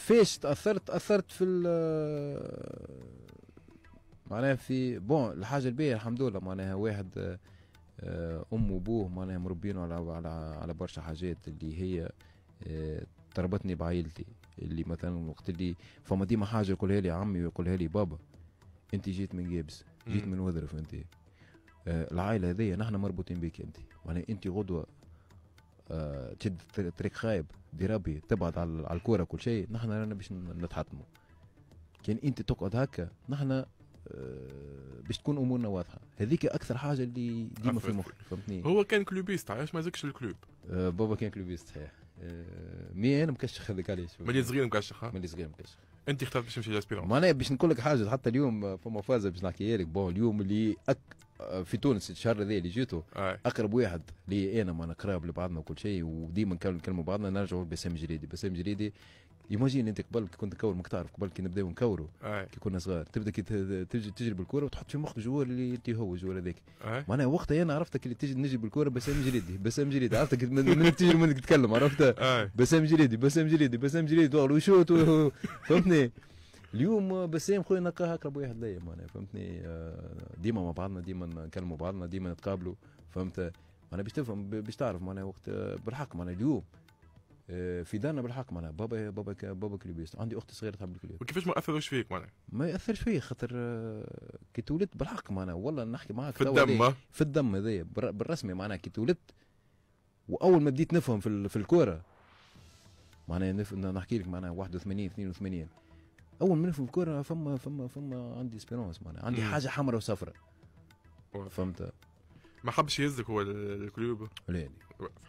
فاش تاثرت تاثرت في معناها في بون الحاجه الباهيه الحمد لله معناها واحد آه، ام وابوه معناها مربينه على على على برشا حاجات اللي هي تربطني آه، بعائلتي اللي مثلا وقت اللي فما ديما حاجه يقولها لي عمي ويقولها لي بابا انت جيت من جيبس جيت من وذرف انت آه، العائله هذيا نحن مربوطين بك انت معناها انت غدوه تشد طريق خايب درابي تبعد على الكوره كل شيء نحن رانا باش نتحطموا كان انت تقعد هكا نحن آه، باش تكون امورنا واضحه هذيك اكثر حاجه اللي ديما في مخي فهمتني هو كان كلوبيست علاش ما زكش الكلوب آه بابا كان كلوبيست صحيح آه مي انا مكشخ هذاك علاش ملي صغير مكشخ ملي صغير مكشخ انت اخترت باش تمشي لاسبيرونس معناها باش نقول لك حاجه حتى اليوم آه، فما فازه باش نحكيها لك بون اليوم اللي أك في تونس الشهر ذي اللي جيته اقرب واحد لي انا ما قراب لبعضنا وكل شيء وديما نكلموا بعضنا نرجعوا لبسام جريدي بسام جريدي ايماجين انت قبل كي كنت نكور تعرف قبل كي نبداو نكوروا كي كنا صغار تبدا كي تجي تجري بالكوره وتحط في مخك جوار اللي انت هو جوار هذاك معناها وقتها انا عرفتك اللي تجي نجري بالكوره بسام جريدي بسام جريدي عرفتك من تجري منك تتكلم عرفت بسام جريدي بسام جريدي بسام جريدي وشوت فهمتني اليوم بسام خويا نلقاه هكا واحد ليا معناها فهمتني آه، ديما مع بعضنا ديما نكلموا بعضنا ديما نتقابلوا فهمت معناها باش تفهم باش تعرف معناها وقت آه، بالحق معناها اليوم آه، في دارنا بالحق معناها بابا بابا بابا كليبيس عندي اخت صغيره تحب الكليب وكيفاش ما اثرش فيك معناها؟ ما ياثرش فيا خاطر كي تولدت بالحق معناها والله نحكي معاك في الدم في الدم هذايا بالرسمي معناها كي تولدت واول ما بديت نفهم في, في الكوره معناها نحكي لك معناها 81 82 اول ما نفهم الكره فما فما فما عندي اسبيرونس معناها عندي حاجه حمراء وصفراء فهمت ما حبش يهزك هو الكلوب لا